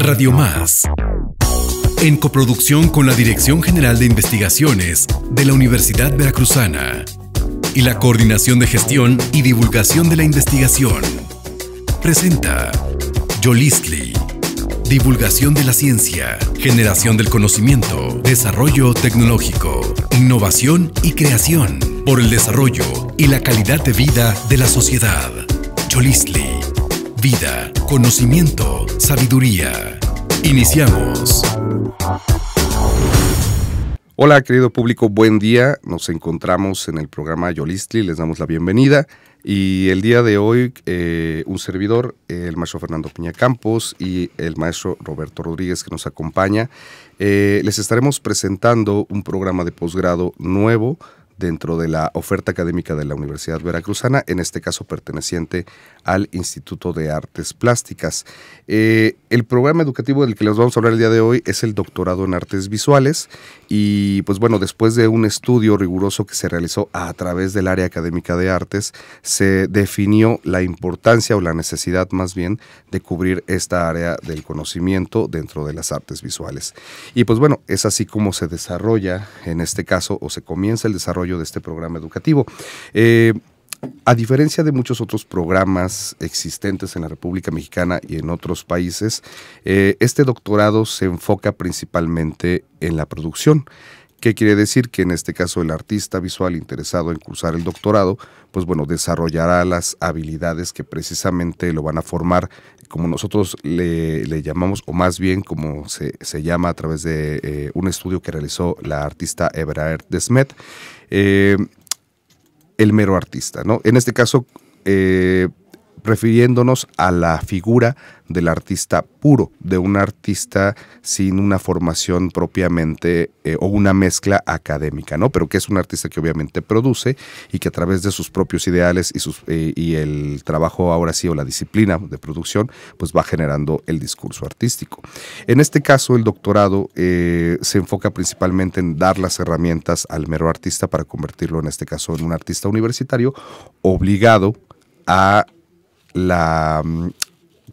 Radio Más. En coproducción con la Dirección General de Investigaciones de la Universidad Veracruzana y la Coordinación de Gestión y Divulgación de la Investigación. Presenta Yolistli. Divulgación de la ciencia, generación del conocimiento, desarrollo tecnológico, innovación y creación por el desarrollo y la calidad de vida de la sociedad. Yolistli. Vida, conocimiento, Sabiduría. Iniciamos. Hola querido público, buen día. Nos encontramos en el programa Yolistli, les damos la bienvenida. Y el día de hoy, eh, un servidor, el maestro Fernando Piña Campos y el maestro Roberto Rodríguez que nos acompaña, eh, les estaremos presentando un programa de posgrado nuevo dentro de la oferta académica de la Universidad Veracruzana, en este caso perteneciente al Instituto de Artes Plásticas. Eh, el programa educativo del que les vamos a hablar el día de hoy es el doctorado en artes visuales y pues bueno, después de un estudio riguroso que se realizó a través del área académica de artes, se definió la importancia o la necesidad más bien de cubrir esta área del conocimiento dentro de las artes visuales. Y pues bueno, es así como se desarrolla en este caso o se comienza el desarrollo de este programa educativo. Eh, a diferencia de muchos otros programas existentes en la República Mexicana y en otros países, eh, este doctorado se enfoca principalmente en la producción. ¿Qué quiere decir? Que en este caso el artista visual interesado en cursar el doctorado, pues bueno, desarrollará las habilidades que precisamente lo van a formar, como nosotros le, llamamos, o más bien como se, se llama a través de eh, un estudio que realizó la artista Eberhard Desmet, eh, el mero artista, ¿no? En este caso, eh, refiriéndonos a la figura del artista puro, de un artista sin una formación propiamente eh, o una mezcla académica, ¿no? Pero que es un artista que obviamente produce y que a través de sus propios ideales y, eh, el trabajo ahora sí o la disciplina de producción, pues va generando el discurso artístico. En este caso, el doctorado eh, se enfoca principalmente en dar las herramientas al mero artista para convertirlo en este caso en un artista universitario obligado a la, mm,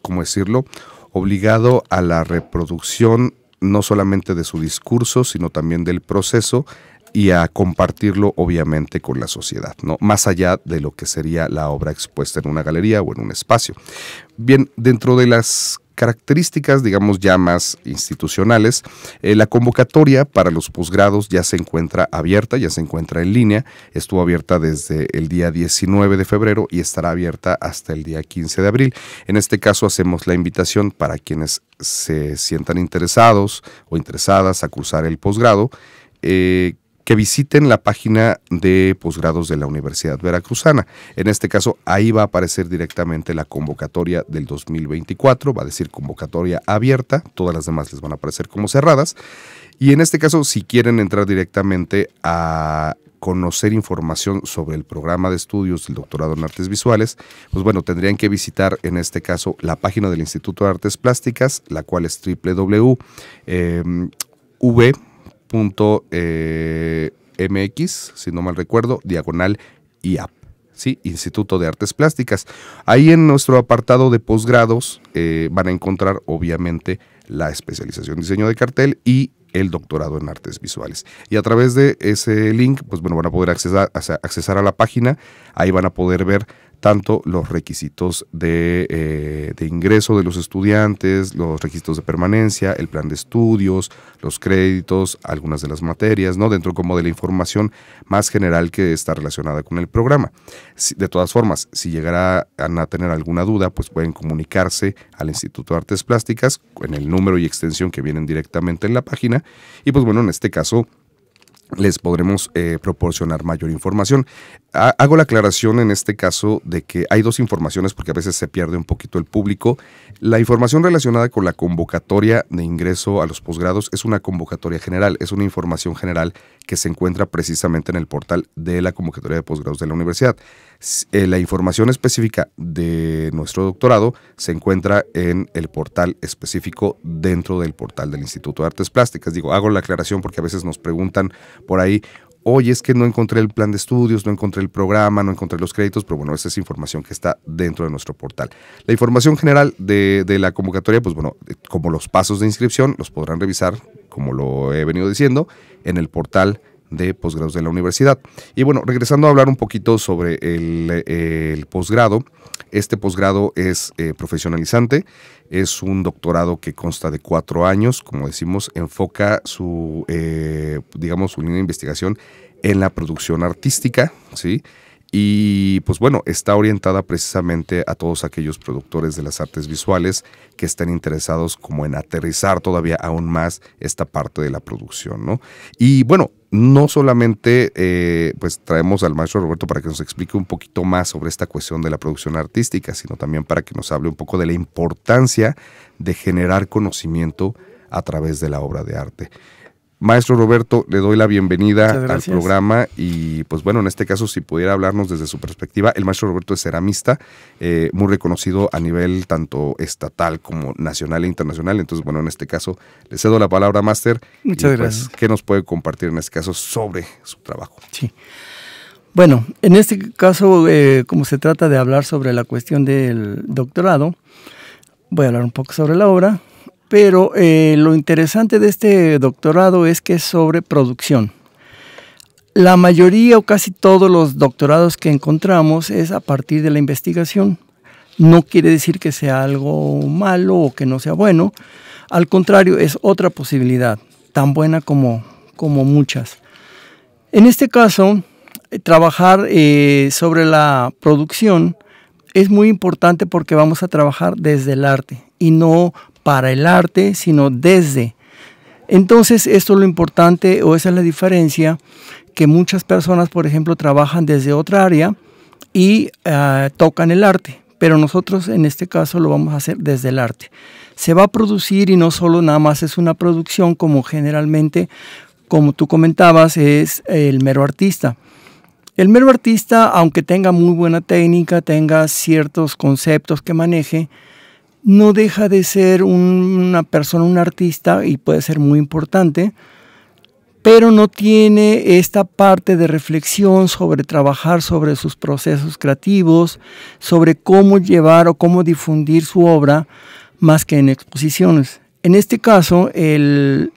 ¿cómo decirlo? Obligado a la reproducción no solamente de su discurso, sino también del proceso y a compartirlo obviamente con la sociedad, ¿no? Más allá de lo que sería la obra expuesta en una galería o en un espacio. Bien, dentro de las características, digamos, ya más institucionales. Eh, la convocatoria para los posgrados ya se encuentra abierta, ya se encuentra en línea. Estuvo abierta desde el día 19 de febrero y estará abierta hasta el día 15 de abril. En este caso hacemos la invitación para quienes se sientan interesados o interesadas a cursar el posgrado. Eh, que visiten la página de posgrados de la Universidad Veracruzana. En este caso, ahí va a aparecer directamente la convocatoria del 2024, va a decir convocatoria abierta, todas las demás les van a aparecer como cerradas. Y en este caso, si quieren entrar directamente a conocer información sobre el programa de estudios del doctorado en artes visuales, pues bueno, tendrían que visitar en este caso la página del Instituto de Artes Plásticas, la cual es www.v eh, eh, .mx, si no mal recuerdo, diagonal IAP. Sí, Instituto de Artes Plásticas. Ahí en nuestro apartado de posgrados eh, van a encontrar obviamente la especialización en diseño de cartel y el doctorado en artes visuales. Y a través de ese link, pues bueno, van a poder acceder accesar a la página, ahí van a poder ver tanto los requisitos eh, de, ingreso de los estudiantes, los requisitos de permanencia, el plan de estudios, los créditos, algunas de las materias, ¿no? Dentro como de la información más general que está relacionada con el programa. de todas formas, si llegarán a tener alguna duda, pues pueden comunicarse al Instituto de Artes Plásticas en el número y extensión que vienen directamente en la página. Y pues bueno, en este caso les podremos eh, proporcionar mayor información hago la aclaración en este caso de que hay dos informaciones porque a veces se pierde un poquito el público. La información relacionada con la convocatoria de ingreso a los posgrados es una convocatoria general, es una información general que se encuentra precisamente en el portal de la convocatoria de posgrados de la universidad. Eh, la información específica de nuestro doctorado se encuentra en el portal específico dentro del portal del Instituto de Artes Plásticas. Digo, hago la aclaración porque a veces nos preguntan por ahí, Hoy es que no encontré el plan de estudios, no encontré el programa, no encontré los créditos, pero bueno, esa es información que está dentro de nuestro portal. La información general de, de la convocatoria, pues bueno, eh, como los pasos de inscripción, los podrán revisar, como lo he venido diciendo, en el portal de posgrados de la universidad. Y bueno, regresando a hablar un poquito sobre el, posgrado, este posgrado es eh, profesionalizante, es un doctorado que consta de cuatro años, como decimos, enfoca su, eh, digamos, su línea de investigación en la producción artística, ¿sí? sí y pues bueno, está orientada precisamente a todos aquellos productores de las artes visuales que están interesados como en aterrizar todavía aún más esta parte de la producción, ¿no? Y bueno, no solamente eh, pues traemos al maestro Roberto para que nos explique un poquito más sobre esta cuestión de la producción artística, sino también para que nos hable un poco de la importancia de generar conocimiento a través de la obra de arte. Maestro Roberto, le doy la bienvenida al programa y pues bueno, en este caso si pudiera hablarnos desde su perspectiva, el maestro Roberto es ceramista, eh, muy reconocido a nivel tanto estatal como nacional e internacional, entonces bueno, en este caso le cedo la palabra, máster. Muchas pues, gracias. ¿Qué nos puede compartir en este caso sobre su trabajo? Sí. Bueno, en este caso, eh, como se trata de hablar sobre la cuestión del doctorado, voy a hablar un poco sobre la obra pero eh, lo interesante de este doctorado es que es sobre producción. La mayoría o casi todos los doctorados que encontramos es a partir de la investigación. No quiere decir que sea algo malo o que no sea bueno. Al contrario, es otra posibilidad, tan buena como, como muchas. En este caso, trabajar eh, sobre la producción es muy importante porque vamos a trabajar desde el arte y no para el arte, sino desde. Entonces, esto es lo importante o esa es la diferencia que muchas personas, por ejemplo, trabajan desde otra área y ah, tocan el arte, pero nosotros en este caso lo vamos a hacer desde el arte. Se va a producir y no solo nada más es una producción como generalmente, como tú comentabas, es el mero artista. El mero artista, aunque tenga muy buena técnica, tenga ciertos conceptos que maneje, no deja de ser una persona, un artista y puede ser muy importante, pero no tiene esta parte de reflexión sobre trabajar sobre sus procesos creativos, sobre cómo llevar o cómo difundir su obra más que en exposiciones. En este caso, en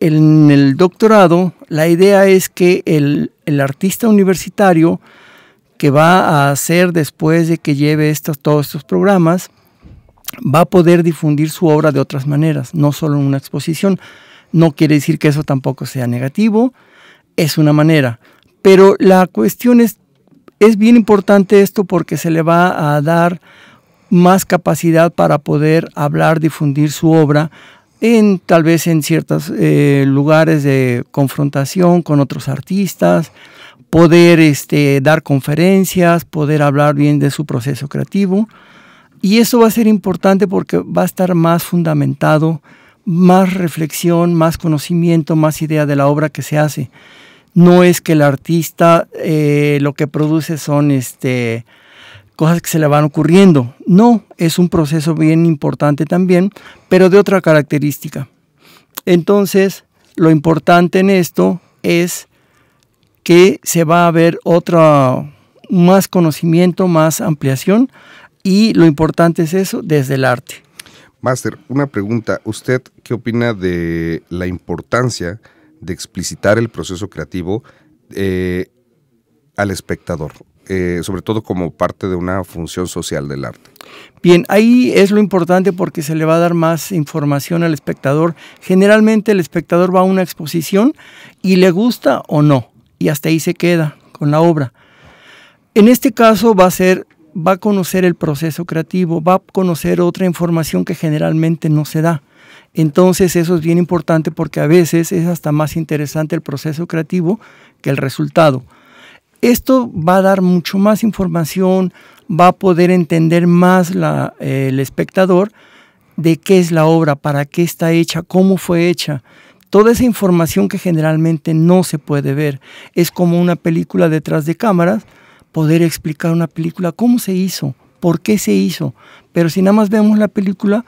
el doctorado, la idea es que el, artista universitario que va a hacer después de que lleve estos, todos estos programas, va a poder difundir su obra de otras maneras, no solo en una exposición. No quiere decir que eso tampoco sea negativo, es una manera. Pero la cuestión es, es bien importante esto porque se le va a dar más capacidad para poder hablar, difundir su obra en tal vez en ciertos eh, lugares de confrontación con otros artistas, poder este, dar conferencias, poder hablar bien de su proceso creativo. Y eso va a ser importante porque va a estar más fundamentado, más reflexión, más conocimiento, más idea de la obra que se hace. No es que el artista eh, lo que produce son este, cosas que se le van ocurriendo. No, es un proceso bien importante también, pero de otra característica. Entonces, lo importante en esto es que se va a ver otra, más conocimiento, más ampliación y lo importante es eso desde el arte. Master, una pregunta. ¿Usted qué opina de la importancia de explicitar el proceso creativo eh, al espectador? Eh, sobre todo como parte de una función social del arte. Bien, ahí es lo importante porque se le va a dar más información al espectador. Generalmente el espectador va a una exposición y le gusta o no, y hasta ahí se queda con la obra. En este caso va a ser va a conocer el proceso creativo, va a conocer otra información que generalmente no se da. Entonces eso es bien importante porque a veces es hasta más interesante el proceso creativo que el resultado. Esto va a dar mucho más información, va a poder entender más el espectador de qué es la obra, para qué está hecha, cómo fue hecha. Toda esa información que generalmente no se puede ver es como una película detrás de cámaras, poder explicar una película, cómo se hizo, por qué se hizo. Pero si nada más vemos la película,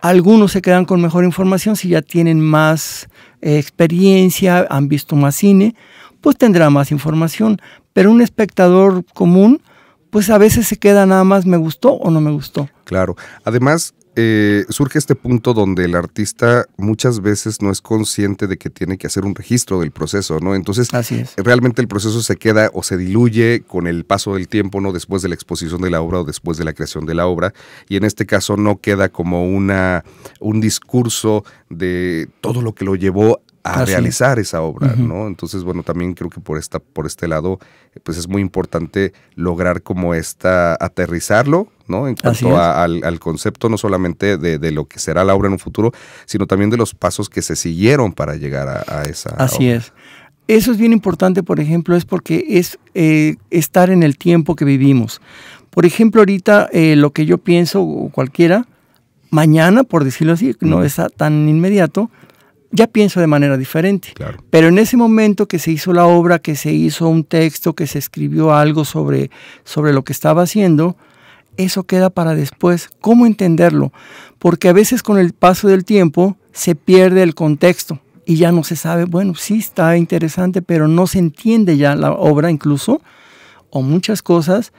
algunos se quedan con mejor información, si ya tienen más eh, experiencia, han visto más cine, pues tendrá más información. Pero un espectador común, pues a veces se queda nada más me gustó o no me gustó. Claro. Además, eh, surge este punto donde el artista muchas veces no es consciente de que tiene que hacer un registro del proceso, ¿no? Entonces, realmente el proceso se queda o se diluye con el paso del tiempo, ¿no? Después de la exposición de la obra o después de la creación de la obra. Y en este caso no queda como una, un discurso de todo lo que lo llevó a realizar esa obra, ¿no? Entonces, bueno, también creo que por esta, por este lado, eh, pues es muy importante lograr como esta, aterrizarlo, ¿no? En cuanto al, concepto no solamente de, lo que será la obra en un futuro, sino también de los pasos que se siguieron para llegar a, esa. Así es. Eso es bien importante, por ejemplo, es porque es eh, estar en el tiempo que vivimos. Por ejemplo, ahorita eh, lo que yo pienso, o cualquiera, mañana, por decirlo así, no, es tan inmediato, ya pienso de manera diferente. Pero en ese momento que se hizo la obra, que se hizo un texto, que se escribió algo sobre, sobre lo que estaba haciendo, eso queda para después. ¿Cómo entenderlo? Porque a veces con el paso del tiempo se pierde el contexto y ya no se sabe, bueno, sí está interesante, pero no se entiende ya la obra incluso, o muchas cosas,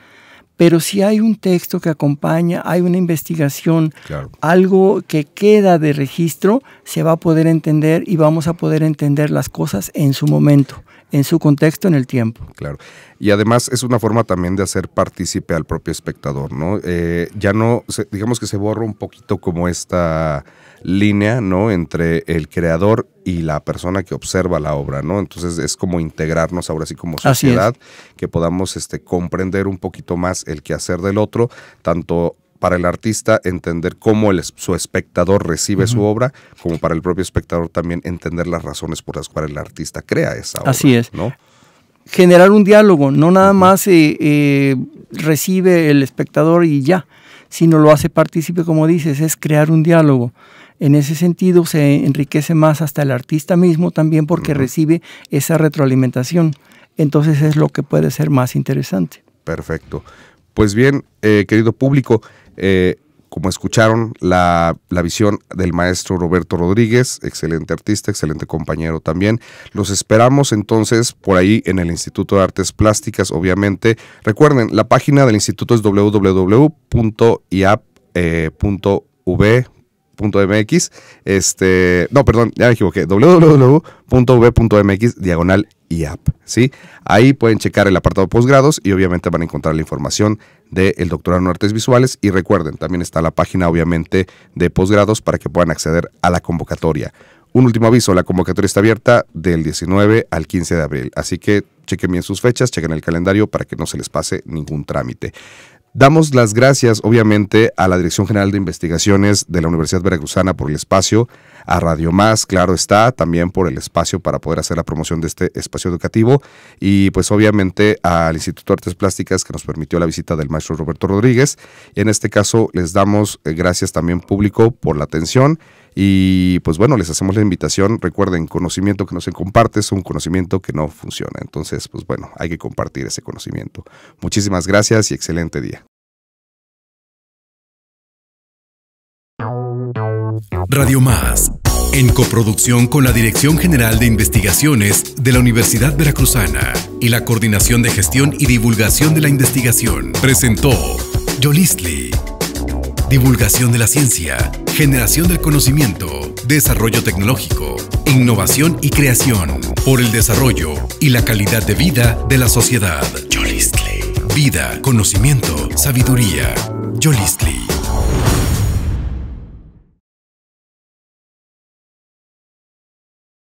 pero si hay un texto que acompaña, hay una investigación, algo que queda de registro, se va a poder entender y vamos a poder entender las cosas en su momento en su contexto, en el tiempo. Claro. Y además es una forma también de hacer partícipe al propio espectador, ¿no? Eh, ya no, digamos que se borra un poquito como esta línea, ¿no? Entre el creador y la persona que observa la obra, ¿no? Entonces es como integrarnos ahora sí como sociedad, que podamos este, comprender un poquito más el quehacer del otro, tanto para el artista entender cómo su espectador recibe su obra, como para el propio espectador también entender las razones por las cuales el artista crea esa obra. Así es. ¿no? Generar un diálogo, no nada más eh, eh, recibe el espectador y ya, sino lo hace partícipe, como dices, es crear un diálogo. En ese sentido se enriquece más hasta el artista mismo también porque recibe esa retroalimentación. Entonces es lo que puede ser más interesante. Perfecto. Pues bien, eh, querido público, eh, como escucharon, la, la, visión del maestro Roberto Rodríguez, excelente artista, excelente compañero también. Los esperamos entonces por ahí en el Instituto de Artes Plásticas, obviamente. Recuerden, la página del instituto es www.iap.v mx este, no, perdón, ya me equivoqué, www.v.mx, diagonal y app, ¿sí? Ahí pueden checar el apartado posgrados y obviamente van a encontrar la información del el doctorado en artes visuales y recuerden, también está la página obviamente de posgrados para que puedan acceder a la convocatoria. Un último aviso, la convocatoria está abierta del 19 al 15 de abril, así que chequen bien sus fechas, chequen el calendario para que no se les pase ningún trámite. Damos las gracias, obviamente, a la Dirección General de Investigaciones de la Universidad Veracruzana por el espacio, a Radio Más, claro está, también por el espacio para poder hacer la promoción de este espacio educativo y pues obviamente al Instituto de Artes Plásticas que nos permitió la visita del maestro Roberto Rodríguez. En este caso les damos eh, gracias también público por la atención. Y pues bueno, les hacemos la invitación. Recuerden, conocimiento que no se comparte es un conocimiento que no funciona. Entonces, pues bueno, hay que compartir ese conocimiento. Muchísimas gracias y excelente día. Radio Más, en coproducción con la Dirección General de Investigaciones de la Universidad Veracruzana y la Coordinación de Gestión y Divulgación de la Investigación, presentó Yolistli. Divulgación de la ciencia, generación del conocimiento, desarrollo tecnológico, innovación y creación, por el desarrollo y la calidad de vida de la sociedad. Yolistli. Vida, conocimiento, sabiduría. Yolistli.